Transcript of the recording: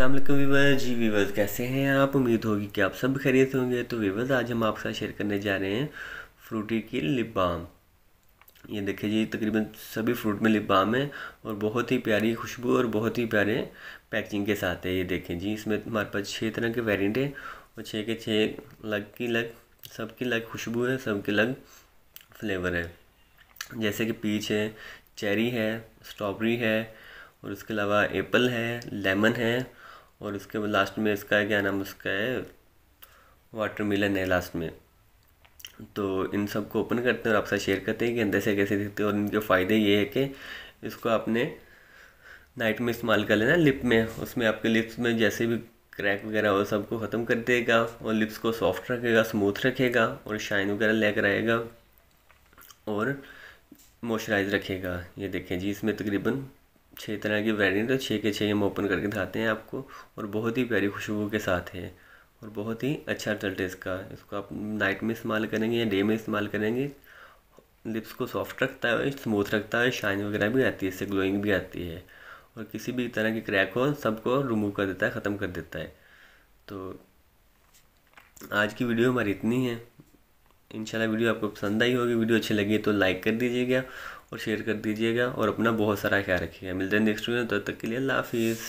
अस्सलाम वालेकुम वीवर जी वीवर्स कैसे हैं आप उम्मीद होगी कि आप सब खरीद होंगे तो वीवर्स आज हम आपके साथ शेयर करने जा रहे हैं फ्रूटी की लिप बाम ये देखिए जी तकरीबन सभी फ्रूट में लिप बाम है और बहुत ही प्यारी खुशबू और बहुत ही प्यारे पैकिंग के साथ है ये देखें जी इसमें हमारे पास छः तरह के वेरियंट हैं और छः के छः अलग की लग सबकी अलग खुशबू है सबके अलग फ्लेवर है जैसे कि पीच है चेरी है स्ट्रॉबेरी है और उसके अलावा एप्पल है लेमन है और इसके बाद लास्ट में इसका है क्या नाम उसका है वाटर मिलन है लास्ट में तो इन सब को ओपन करते हैं और आपसे शेयर करते हैं कि अंदर से कैसे दिखते हैं और इनके फ़ायदे ये है कि इसको आपने नाइट में इस्तेमाल कर लेना लिप में उसमें आपके लिप्स में जैसे भी क्रैक वगैरह हो सबको ख़त्म कर देगा और लिप्स को सॉफ्ट रखेगा स्मूथ रखेगा और शाइन वगैरह लेकर आएगा और मॉइस्चराइज रखेगा ये देखें जी इसमें तकरीबन छः तरह की वेरिएंट है छः के छः हम ओपन करके दिखाते हैं आपको और बहुत ही प्यारी खुशबू के साथ है और बहुत ही अच्छा रिजल्ट है इसका इसको आप नाइट में इस्तेमाल करेंगे या डे में इस्तेमाल करेंगे लिप्स को सॉफ्ट रखता है स्मूथ रखता है शाइन वगैरह भी आती है इससे ग्लोइंग भी आती है और किसी भी तरह की क्रैक हो सबको रिमूव कर देता है ख़त्म कर देता है तो आज की वीडियो हमारी इतनी है इंशाल्लाह वीडियो आपको पसंद आई होगी वीडियो अच्छी लगी तो लाइक कर दीजिएगा और शेयर कर दीजिएगा और अपना बहुत सारा ख्याल रखिएगा मिलते हैं नेक्स्ट वीडियो तब तक के लिए अल्लाह हाफिज़